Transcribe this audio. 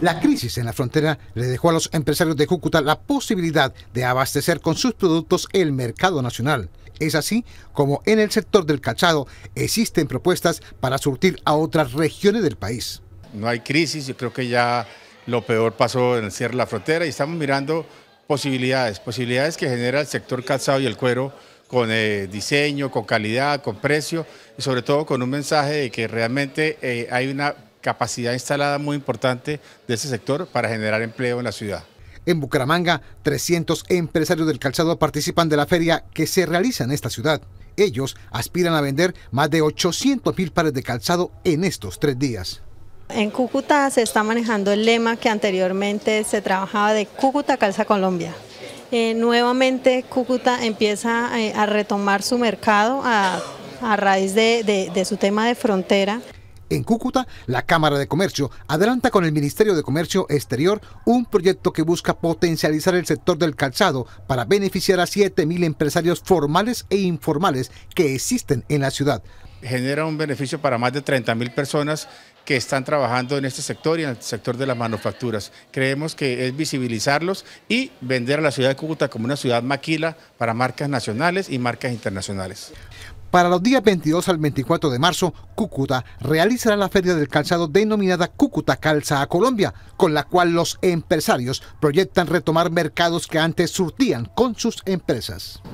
La crisis en la frontera le dejó a los empresarios de Cúcuta la posibilidad de abastecer con sus productos el mercado nacional. Es así como en el sector del cachado existen propuestas para surtir a otras regiones del país. No hay crisis, yo creo que ya lo peor pasó en el cierre de la frontera y estamos mirando posibilidades, posibilidades que genera el sector calzado y el cuero con eh, diseño, con calidad, con precio y sobre todo con un mensaje de que realmente eh, hay una capacidad instalada muy importante de ese sector para generar empleo en la ciudad. En Bucaramanga, 300 empresarios del calzado participan de la feria que se realiza en esta ciudad. Ellos aspiran a vender más de 800 mil pares de calzado en estos tres días. En Cúcuta se está manejando el lema que anteriormente se trabajaba de Cúcuta Calza Colombia. Eh, nuevamente Cúcuta empieza eh, a retomar su mercado a, raíz de, de su tema de frontera. En Cúcuta, la Cámara de Comercio adelanta con el Ministerio de Comercio Exterior un proyecto que busca potencializar el sector del calzado para beneficiar a 7.000 empresarios formales e informales que existen en la ciudad genera un beneficio para más de 30 mil personas que están trabajando en este sector y en el sector de las manufacturas. Creemos que es visibilizarlos y vender a la ciudad de Cúcuta como una ciudad maquila para marcas nacionales y marcas internacionales. Para los días 22 al 24 de marzo, Cúcuta realizará la feria del calzado denominada Cúcuta Calza a Colombia, con la cual los empresarios proyectan retomar mercados que antes surtían con sus empresas.